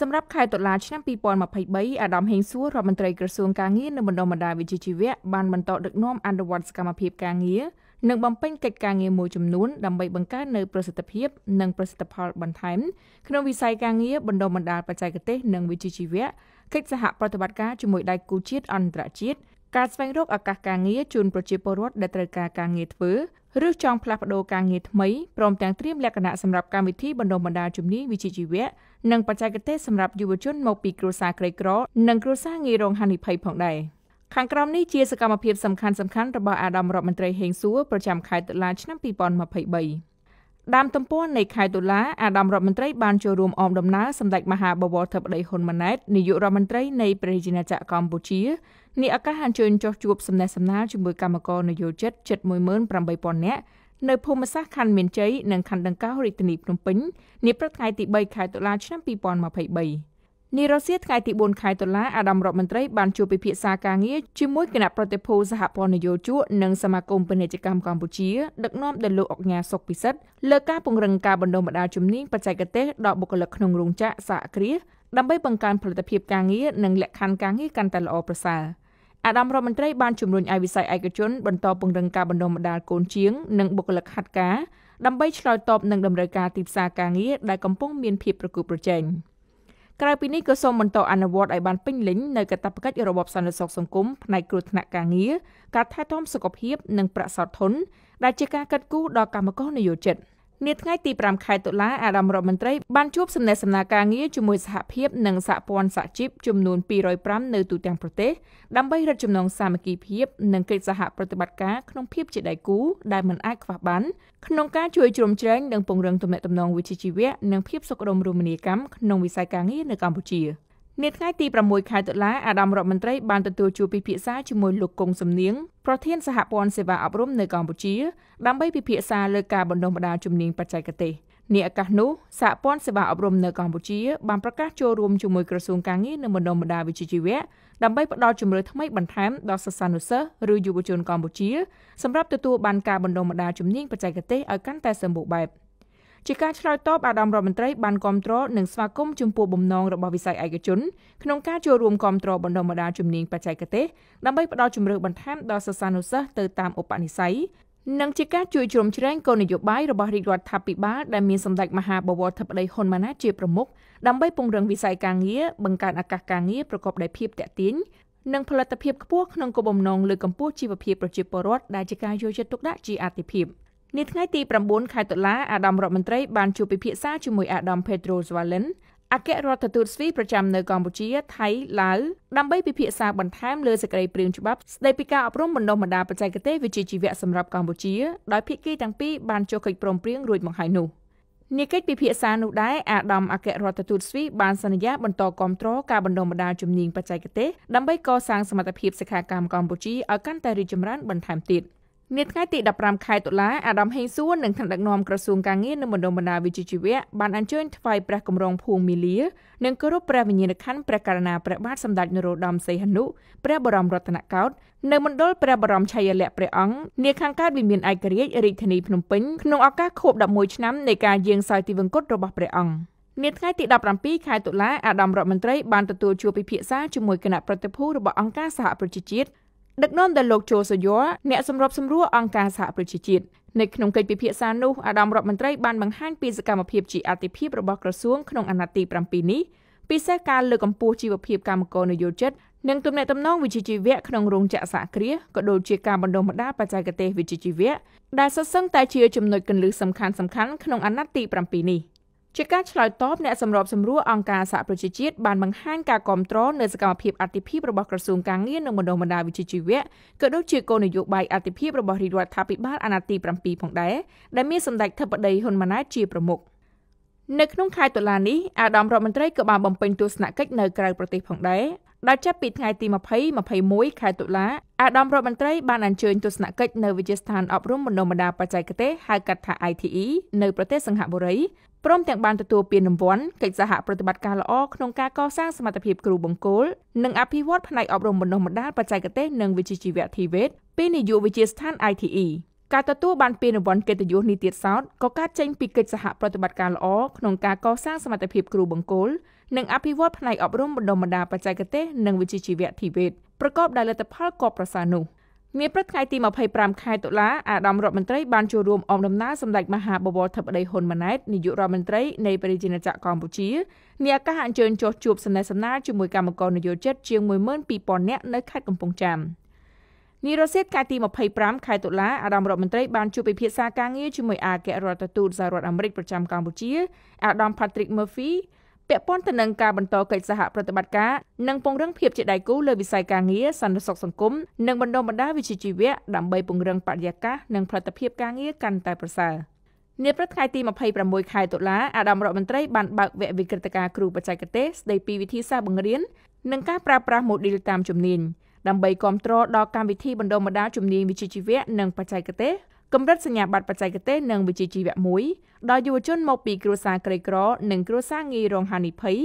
សម្រាប់ខែតុលាឆ្នាំ2023អាដាមហេងសួររដ្ឋមន្ត្រីក្រសួងការងារនិងបណ្ដុំបណ្ដាលវិជ្ជាជីវៈបានបន្តដឹកនាំអនុវត្តសកម្មភាពការងារនិងបំពេញកិច្ចការងារមួយចំនួន ដើម្បីបង្កើននូវប្រសិទ្ធភាព និងប្រសិទ្ធផលបន្ថែមក្នុងវិស័យការងារបណ្ដុំបណ្ដាលបច្ចេកទេស និងវិជ្ជាជីវៈកិច្ចសហប្រតិបត្តិការជាមួយដៃគូជាតិអន្តរជាតិការស្វែងរកឱកាសការងារជូនប្រជាពលរដ្ឋដែលត្រូវការការងារធ្វើឬចង់ផ្លាស់ប្តូរការងារថ្មីព្រមទាំងត្រៀមលក្ខណៈសម្រាប់កម្មវិធីបណ្ដុះបណ្ដាលជំនាញវិជ្ជាជីវៈនិងបច្ចេកទេសសម្រាប់យុវជនមកពីគ្រួសារក្រីក្រនិងគ្រួសារងាយរងហានិភ័យផងដែរខាងក្រោមនេះជាសកម្មភាពសំខាន់ៗរបស់អាដាមរដ្ឋមន្ត្រីហេងសួរប្រចាំខេត្តតុលាឆ្នាំ2023ដើមទំព័រនៃខែតុលាអាដាមរដ្ឋមន្ត្រីបានចូលរួមអមដំណើរសម្ដេចមហាបវរធិបតីហ៊ុនម៉ាណែតនាយករដ្ឋមន្ត្រីនៃព្រះរាជាណាចក្រកម្ពុជានេះឱកាសអញ្ជើញចុះជួបសំណេះសំណាលជាមួយគណៈកម្មការនយោជិតជិត18000នាក់នៅភូមិសាស្ត្រខណ្ឌមានជ័យនិងខណ្ឌដង្កោរាជធានីភ្នំពេញនាព្រឹកថ្ងៃទី3ខែតុលាឆ្នាំ2023នារសៀលថ្ងៃទី4ខែតុលាអាដាមរដ្ឋមន្ត្រីបានជួបពិភាក្សាការងារជាមួយគណៈប្រតិភូសហព័ន្ធនយោជកនិងសមាគមពាណិជ្ជកម្មកម្ពុជាដឹកនាំដោយលោកអង្ញាសុកពិសិដ្ឋលើការពង្រឹងការបណ្ដុះបណ្ដាលជំនាញបច្ចេកទេសដល់បុគ្គលិកក្នុងរោងចក្រសហគ្រាសដើម្បីបង្កើនផលិតភាពការងារនិងលក្ខខណ្ឌការងារកាន់តែល្អប្រសើរអាដាមរដ្ឋមន្ត្រីបានជំរុញឲ្យវិស័យឯកជន បន្តពង្រឹងការបណ្ដុះបណ្ដាលកូនជាង និងបុគ្គលិកហាត់ការដើម្បីឆ្លើយតបនឹងតម្រូវការទីផ្សារការងារដែលកំពុងមានភាពប្រកួតប្រជែង។ក្រៅពីនេះក៏សូមបន្តអនុវត្តឲ្យបានពេញលេញនៅកាតព្វកិច្ចរបបសន្តិសុខសង្គមផ្នែកគ្រោះថ្នាក់ការងារការថែទាំសុខភាព និងប្រាក់សោធន ដែលជាការកាត់គូដល់កម្មករនិយោជិត។នាថ្ងៃទី5ខែតុលាអាដាមរដ្ឋមន្ត្រីបានជួបសំណេះសំណាលការងារជាមួយសហភាពនិងសហព័ន្ធសហជីពចំនួន205នៅទូទាំងប្រទេសដើម្បីរឹតចំណងសាមគ្គីភាពនិងកិច្ចសហប្រតិបត្តិការក្នុងភាពជាដៃគូ ដែលមិនអាចខ្វះបាន ក្នុងការជួយជ្រោមជ្រែងនិងពង្រឹងទំនាក់ទំនងវិជ្ជាជីវៈនិងភាពសុខដុមរមនាកម្មក្នុងវិស័យការងារនៅកម្ពុជា។នាថ្ងៃទី6ខែតុលាអាដាមរដ្ឋមន្ត្រីបានទទួលជួបពិភាក្សាជាមួយលោកកុងសំនៀងប្រធានសហព័ន្ធសេវាអប់រំនៅកម្ពុជាដើម្បីពិភាក្សាលើការបណ្ដុះបណ្ដាលជំនាញបច្ចេកទេសនេះឱកាសនោះសហព័ន្ធសេវាអប់រំនៅកម្ពុជាបានប្រកាសចូលរួមជាមួយក្រសួងការងារនិងបណ្ដុះបណ្ដាលវិជ្ជាជីវៈដើម្បីផ្ដល់ជំរឿថ្មីបន្ថែមដល់សិស្សានុសិស្សឬយុវជនកម្ពុជាសម្រាប់ទទួលបានការបណ្ដុះបណ្ដាលជំនាញបច្ចេកទេសឲ្យកាន់តែសម្បូរបែប។ជាការឆ្លើយតបអាដាមរដ្ឋមន្ត្រីបានគាំទ្រនិងស្វាគមន៍ចំពោះបំណងរបស់វិស័យឯកជន ក្នុងការចូលរួមគាំទ្របណ្ដុំបណ្ដាលជំនាញបច្ចេកទេសដើម្បីផ្ដល់ជំរឿបន្ថែមដល់សិស្សានុសិស្សទៅតាមឧបនិស្ស័យនិងជាការជួយជ្រោមជ្រែងគោលនយោបាយរបស់រាជរដ្ឋាភិបាលដែលមានសម្ដេចមហាបវរធិបតីហ៊ុនម៉ាណែតជាប្រមុខដើម្បីពង្រឹងវិស័យការងារបង្កើនឱកាសការងារប្រកបដោយភាពតាក់ទាញនិងផលិតភាពខ្ពស់ក្នុងគោលបំណងលើកកម្ពស់ជីវភាពប្រជាពលរដ្ឋដែលជាការយកចិត្តទុកដាក់ជាអាទិភាព។នាថ្ងៃទី9ខែតុលាអាដាមរដ្ឋមន្ត្រីបានជួបពិភាក្សាជាមួយអាដាម Pedro Zwalen អគ្គរដ្ឋទូតស្វីប្រចាំនៅកម្ពុជាថៃឡាវដើម្បីពិភាក្សាបន្ថែមលើសេចក្តីព្រាងច្បាប់ស្តីពីការអប់រំបណ្ដុះបណ្ដាលបច្ចេកទេសវិជ្ជាជីវៈសម្រាប់កម្ពុជាដោយភាគីទាំងពីរបានចុះកិច្ចព្រមព្រៀងរួចមកហើយនោះនីកិច្ចពិភាក្សានោះដែរអាដាមអគ្គរដ្ឋទូតស្វីបានសន្យាបន្តគ្រប់គ្រងការបណ្ដុះបណ្ដាលជំនាញបច្ចេកទេសដើម្បីកសាងសមត្ថភាពសិក្ខាកម្មកម្ពុជាឲ្យកាន់តែរីកចម្រើនបន្ថែមទៀត។នាថ្ងៃទី15ខែតុលាអាដាមហេងសួននិងថ្នាក់ដឹកនាំក្រសួងការងារនិងបណ្ដុំបណ្ដាវិជ្ជាជីវៈបានអញ្ជើញថ្វាយព្រះគម្រងភួងមាលានិងគោរពព្រះវិញ្ញាណក្ខន្ធព្រះករណាព្រះបាទសម្ដេចនរោត្តមសីហនុព្រះបរមរតនកោដ្ឋនៅមណ្ឌលព្រះបរមឆាយាល័ក្ខណ៍ព្រះអង្គនាខាងកើតវិមានឯករាជ្យរាជធានីភ្នំពេញក្នុងឱកាសខួប11ឆ្នាំនៃការយាងសោយទីវង្គតរបស់ព្រះអង្គនាថ្ងៃទី17ខែតុលាអាដាមរដ្ឋមន្ត្រីបានទទួលជួបពិភាក្សាជាមួយគណៈប្រតិភូរបស់អង្គការសហប្រជាជាតិដឹកនាំដោយលោកជូសូយ៉ូអ្នកសម្របសម្រួលអង្គការសហប្រជាជាតិនៅក្នុងកិច្ចពិភាក្សានោះអាដាមរដ្ឋមន្ត្រីបានបង្ហាញពីសកម្មភាពជាអតិភិបរបស់ក្រសួងក្នុងអាណត្តិទី7នេះពិសេសការលើកកម្ពស់ជីវភាពកម្មករនយោជិតនិងទំនាក់ទំនងវិជ្ជាជីវៈក្នុងរោងចក្រសហគ្រាសក៏ដូចជាការបណ្ដុះបណ្ដាលបច្ចេកទេសវិជ្ជាជីវៈដែលសសឹងតែជា ចំណុចគន្លឹះសំខាន់ៗក្នុងអាណត្តិទី7នេះ។ជាការឆ្លើយតបអ្នកសម្របសម្រួលអង្គការសហប្រជាជាតិបានបង្ហាញការគ្រប់គ្រងនៅសកម្មភាពអតិភិបរបស់ក្រសួងការងារនិងបណ្ដុំបណ្ដាវិជ្ជាជីវៈក៏ដូចជាគោលនយោបាយអតិភិបរបស់រាជរដ្ឋាភិបាលអាណត្តិទី7ផងដែរដែលមានសម្ដេចធិបតីហ៊ុនម៉ាណែតជាប្រមុខនៅក្នុងខែតុលានេះអាដាមរដ្ឋមន្ត្រីក៏បានបំពេញទស្សនកិច្ចនៅក្រៅប្រទេសផងដែរដែលចាប់ពីថ្ងៃទី20 21ខែតុលាអាដាមរដ្ឋមន្ត្រីបានអញ្ជើញទស្សនកិច្ចនៅវិទ្យាស្ថានអប់រំបណ្ដុំបណ្ដាបច្ចេកទេសហៅកាត់ថា ITE នៅប្រទេសសិង្ហបុរីព្រមទាំងបានទទួលពានរង្វាន់កិច្ចសហប្រតិបត្តិការល្អក្នុងការកសាងសមត្ថភាពគ្រូបង្គោលនិងអភិវឌ្ឍផ្នែកអប់រំបណ្ដុំបណ្ដាលបច្ចេកទេសនិងវិជ្ជាជីវៈ TVET ពីនាយកវិទ្យាស្ថាន ITE ការទទួលបានពានរង្វាន់កិត្តិយសនេះទៀតសោតក៏កើតចេញពីកិច្ចសហប្រតិបត្តិការល្អក្នុងការកសាងសមត្ថភាពគ្រូបង្គោលនិងអភិវឌ្ឍផ្នែកអប់រំបណ្ដុំបណ្ដាបច្ចេកទេសនិងវិជ្ជាជីវៈធីវេតប្រកបដោយលទ្ធផលគួរប្រសើរនោះនាព្រឹកថ្ងៃទី25ខែតុលាអាដាមរដ្ឋមន្ត្រីបានចូលរួមអមដំណើរសម្ដេចមហាបវរធិបតីហ៊ុនម៉ាណែតនាយករដ្ឋមន្ត្រីនៃប្រជាជាតិកម្ពុជានាឱកាសអញ្ជើញចុះជួបសន្និសីទជាមួយកម្មករនយោជិតជាង12000នាក់នៅខេត្តកំពង់ចាម។នារសៀតកាលទី25ខែតុលាអាដាមរដ្ឋមន្ត្រីបានជួបពិភាក្សាការងារជាមួយអគ្គរដ្ឋទូតសហរដ្ឋអាមេរិកប្រចាំកម្ពុជាអាដាម Patrick Murphy ពាក់ព័ន្ធទៅនឹងការបន្តកិច្ចសហប្រតិបត្តិការនិងពង្រឹងភាពជាដៃគូលើវិស័យការងារសន្តិសុខសង្គមនិងបណ្ដុះបណ្ដាលវិជ្ជាជីវៈដើម្បីពង្រឹងបរិយាកាសនិងផលិតភាពការងារកាន់តែប្រសើរ។នាព្រឹកថ្ងៃទី26ខែតុលាអាដាមរដ្ឋមន្ត្រីបានបើកវគ្គវិក្កតការគ្រូបច្ចេកទេសស្ដីពីវិធីសាស្ត្របង្រៀននិងការប្រើប្រាស់ម៉ូឌីលតាមជំនាញដើម្បីគ្រប់គ្រងដល់កម្មវិធីបណ្ដុះបណ្ដាលជំនាញវិជ្ជាជីវៈនិងបច្ចេកទេសកម្រិតសញ្ញាបត្របច្ចេកទេសនិងវិជ្ជាជីវៈមួយដល់យុវជនមកពី គ្រួសារក្រីក្រនិងគ្រួសារងាយរងហានិភ័យ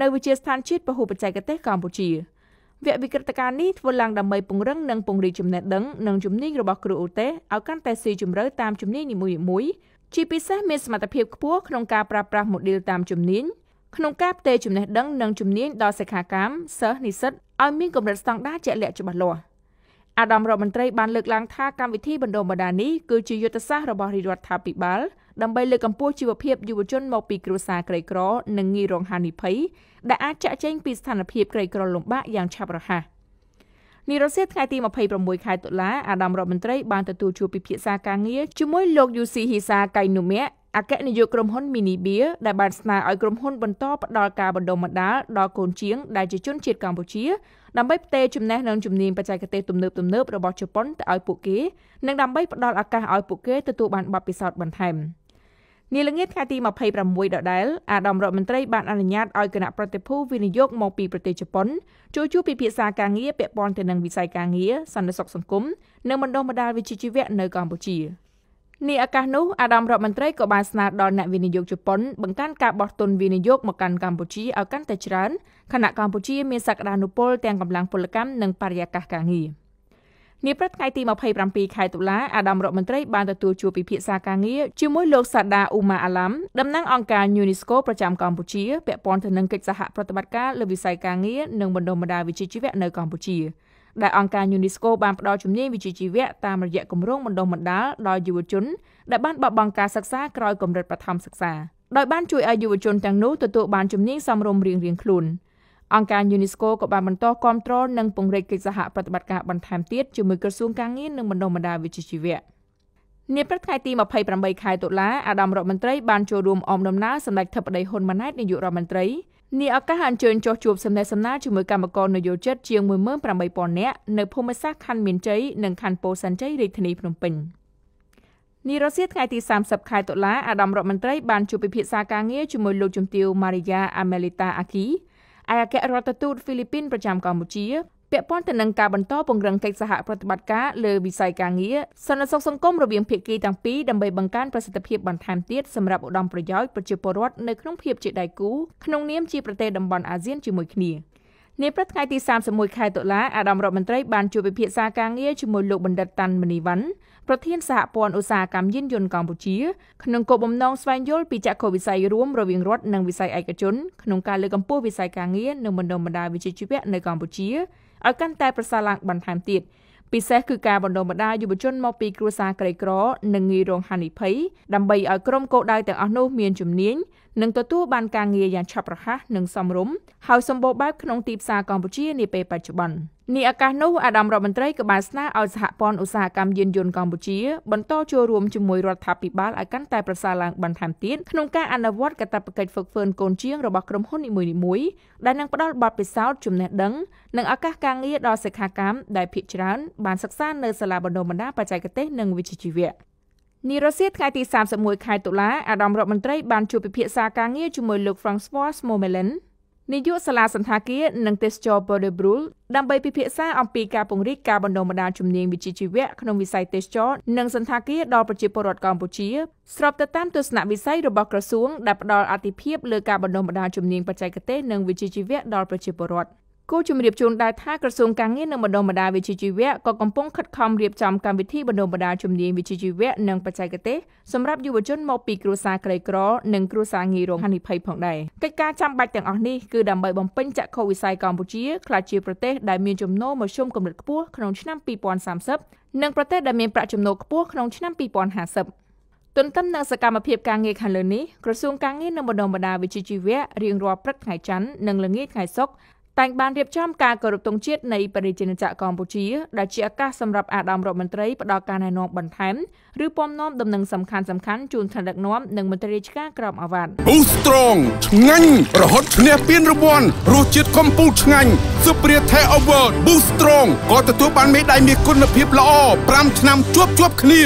នៅវិទ្យាស្ថានជាតិពហុបច្ចេកទេសកម្ពុជាវគ្គវិក្រិតការនេះធ្វើឡើងដើម្បីពង្រឹងនិងពង្រីកចំណេះដឹងនិងជំនាញរបស់គ្រូឧទ្ទេសឲ្យកាន់តែស៊ីជម្រៅតាមជំនាញនីមួយៗជាពិសេសមានសមត្ថភាពខ្ពស់ក្នុងការប្រើប្រាស់ model តាមជំនាញក្នុងការផ្ទេរចំណេះដឹងនិងជំនាញដល់សិក្ខាកាមសិស្សនិស្សិតឲ្យមានកម្រិតស្តង់ដារជាក់លាក់ច្បាស់លាស់អាដាមរដ្ឋមន្ត្រីបានលើកឡើងថាកម្មវិធីបណ្ដុំបណ្ដាលនេះគឺជាយុទ្ធសាស្ត្ររបស់រដ្ឋាភិបាលដើម្បីលើកកម្ពស់ជីវភាពយុវជនមកពី គ្រួសារក្រីក្រនិងងាយរងហានិភ័យដែលអាចចាក់ចែងពីស្ថានភាពក្រីក្រលំបាកយ៉ាងឆាប់រហ័សនារសៀលថ្ងៃទី26ខែតុលាអាដាមរដ្ឋមន្ត្រីបានទទួលជួបពិភាក្សាការងារជាមួយលោកយូស៊ីហ៊ីសាកៃនូមៈអគ្គនាយកក្រុមហ៊ុន Minibia ដែលបានស្នើឲ្យក្រុមហ៊ុនបន្តផ្តល់ការបណ្ដុះបណ្ដាលដល់កូនជាងដែលជាជនជាតិកម្ពុជាដើម្បីផ្ទេរចំណេះនិងជំនាញបច្ចេកទេសទំនើបទំនើបរបស់ជប៉ុនទៅឲ្យពួកគេនិងដើម្បីផ្តល់ឱកាសឲ្យពួកគេទទួលបានបទពិសោធន៍បន្ថែមនាល្ងាចថ្ងៃទី26ដដែលអាដាមរដ្ឋមន្ត្រីបានអនុញ្ញាតឲ្យគណៈប្រតិភូវិនិយោគមកពីប្រទេសជប៉ុនចូលជួបពិភាក្សាការងារពាក់ព័ន្ធទៅនឹងវិស័យការងារសន្តិសុខសង្គមនិងបណ្ដុះបណ្ដាលវិជ្ជាជីវៈនៅកម្ពុជា។នេះឱកាសនោះអាដាមរដ្ឋមន្ត្រីក៏បានស្នើដល់អ្នកវិនិយោគជប៉ុនបង្កើនការបោះទុនវិនិយោគមកកាន់កម្ពុជាឲ្យកាន់តែច្រើនខណៈកម្ពុជាមានសក្តានុពលទាំងកម្លាំងពលកម្មនិងបរិយាកាសការងារនាព្រឹកថ្ងៃទី27ខែតុលាអាដាមរដ្ឋមន្ត្រីបានទទួលជួបពិភាក្សាការងារជាមួយលោកសាដាអ៊ូម៉ាអាឡាំតំណាងអង្គការ UNESCO ប្រចាំកម្ពុជាពាក់ព័ន្ធទៅនឹងកិច្ចសហប្រតិបត្តិការលើវិស័យការងារនិងបណ្ដុំបណ្ដាវិជ្ជាជីវៈនៅកម្ពុជា។ដែលអង្គការ UNESCO បានផ្ដល់ជំនាញវិជ្ជាជីវៈតាមរយៈគម្រោងបណ្ដុះបណ្ដាលដល់យុវជនដែលបានបាត់បង់ការសិក្សាក្រោយកម្រិតបឋមសិក្សាដោយបានជួយឲ្យយុវជនទាំងនោះទទួលបានជំនាញសមរម្យរៀងៗខ្លួនអង្គការ UNESCO ក៏បានបន្តគ្រប់គ្រងនិងពង្រីកកិច្ចសហប្រតិបត្តិការបន្ថែមទៀតជាមួយក្រសួងការងារនិងបណ្ដុះបណ្ដាលវិជ្ជាជីវៈនាព្រឹកថ្ងៃទី28ខែតុលាអាដាមរដ្ឋមន្ត្រីបានចូលរួមអមដំណើរសម្ដេចធិបតីហ៊ុនម៉ាណែតនាយករដ្ឋមន្ត្រីនេះឱកាសអញ្ជើញចុះជួបសំណេះសំណាលជាមួយកម្មករនយោជិតជាង18000នាក់នៅភូមិសាស្ត្រខណ្ឌមានជ័យនិងខណ្ឌពោធិ៍សែនជ័យរាជធានីភ្នំពេញនារសៀលថ្ងៃទី30ខែតុលាអាដាមរដ្ឋមន្ត្រីបានជួបពិភាក្សាការងារជាមួយលោកជំទាវ Maria Amelita Aki ឯអគ្គរដ្ឋទូតហ្វីលីពីនប្រចាំកម្ពុជាពាក់ព័ន្ធទៅនឹងការបន្តពង្រឹងកិច្ចសហប្រតិបត្តិការលើវិស័យការងារសន្តិសុខសង្គមរវាងភាគីទាំងពីរដើម្បីបង្កើនប្រសិទ្ធភាពបន្ថែមទៀតសម្រាប់ឧត្តមប្រយោជន៍ប្រជាពលរដ្ឋនៅក្នុងភាពជាដៃគូក្នុងនាមជាប្រទេសតំបន់អាស៊ានជាមួយគ្នា។នាព្រឹកថ្ងៃទី31ខែតុលាអាដាមរដ្ឋមន្ត្រីបានជួបពិភាក្សាការងារជាមួយលោកបណ្ឌិតតាន់មនីវ៉ាន់ប្រធានសហព័ន្ធឧស្សាហកម្មយានយន្តកម្ពុជាក្នុងគោលបំណងស្វែងយល់ពីចក្ខុវិស័យរួមរវាងរដ្ឋនិងវិស័យឯកជនក្នុងការលើកកម្ពស់វិស័យការងារនិងបណ្ដុំបណ្ដាវិជ្ជាជីវៈនៅកម្ពុជាឲ្យកាន់តែប្រសើរឡើងបន្ថែមទៀតពិសេសគឺការបណ្ដុះបណ្ដាលយុវជនមកពីគ្រួសារក្រីក្រនិងងាយរងហានិភ័យដើម្បីឲ្យក្រុមគោលដៅទាំងអស់នោះមានជំនាញនិងទទួលបានការងារយ៉ាងឆាប់រហ័សនិងសមរម្យហើយសម្បូរបែបក្នុងទីផ្សារកម្ពុជានាពេលបច្ចុប្បន្ន។នេះឱកាសនោះអាដាមរដ្ឋមន្ត្រីក៏បានស្នើឲ្យសហព័ន្ធឧស្សាហកម្មយានយន្តកម្ពុជាបន្តចូលរួមជាមួយរដ្ឋាភិបាលឲ្យកាន់តែប្រសើរឡើងបន្ថែមទៀតក្នុងការអនុវត្តកាតព្វកិច្ចហ្វឹកហ្វឺនកូនជាងរបស់ក្រុមហ៊ុននីមួយៗដែលនឹងផ្ដល់បទពិសោធន៍ចំណេះដឹងនិងឱកាសការងារដល់សិក្ខាកាមដែលភាគច្រើនបានសិក្សានៅសាលាបណ្ដុះបណ្ដាលបច្ចេកទេសនិងវិជ្ជាជីវៈនារសៀលថ្ងៃទី31ខែតុលាអាដាមរដ្ឋមន្ត្រីបានជួបពិភាក្សាការងារជាមួយលោក François Momelin នាយកសាលាសន្តាគារនិងទេសចរប៉ូដេប្រូលដើម្បីពិភាក្សាអំពីការពង្រីកការបណ្ដុះបណ្ដាលជំនាញវិជ្ជាជីវៈក្នុងវិស័យទេសចរនិងសន្តាគារដល់ប្រជាពលរដ្ឋកម្ពុជាស្របទៅតាមទស្សនវិស័យរបស់ក្រសួងដែលផ្ដល់អាទិភាពលើការបណ្ដុះបណ្ដាលជំនាញបច្ចេកទេសនិងវិជ្ជាជីវៈដល់ប្រជាពលរដ្ឋគូជំរាបជូនដែរថាក្រសួងការងារនិងបណ្ដុះបណ្ដាលវិជ្ជាជីវៈក៏កំពុងខិតខំរៀបចំកម្មវិធីបណ្ដុះបណ្ដាលជំនាញវិជ្ជាជីវៈនិងបច្ចេកទេសសម្រាប់យុវជនមកពីគ្រួសារក្រីក្រនិងគ្រួសារងាយរងហានិភ័យផងដែរកិច្ចការចាំបាច់ទាំងអស់នេះគឺដើម្បីបំពេញចក្ខុវិស័យកម្ពុជាក្លាយជាប្រទេសដែលមានចំណូលមធ្យមកម្រិតខ្ពស់ក្នុងឆ្នាំ2030និងប្រទេសដែលមានប្រាក់ចំណូលខ្ពស់ក្នុងឆ្នាំ2050ទន្ទឹមនឹងសកម្មភាពការងារខាងលើនេះក្រសួងការងារនិងបណ្ដុំបណ្ដាវិជ្ជាជីវៈរៀងរាល់ព្រឹកថ្ងៃច័ន្ទនិងល្ងាចថ្ងៃសុក្រតែងបានរៀបចំការគោរពទង់ជាតិនៃប្រជាជាតិកម្ពុជាដែលជាឱកាសសម្រាប់អាដាមរដ្ឋមន្ត្រីផ្ដល់ការណែនាំបន្ថែមឬពំនាំដំណឹងសំខាន់សំខាន់ជូនថ្នាក់ដឹកនាំនិងមន្ត្រីរាជការក្រមអាវ៉ាត់ Boost Strong ឆ្ងាញ់រហូតឈ្នះពានរង្វាន់រសជាតិកំពូលឆ្ងាញ់ Superiority Award Boost Strong ក៏ទទួលបានមេដាយមាសគុណភាពល្អ5ឆ្នាំជាប់ជាប់គ្នា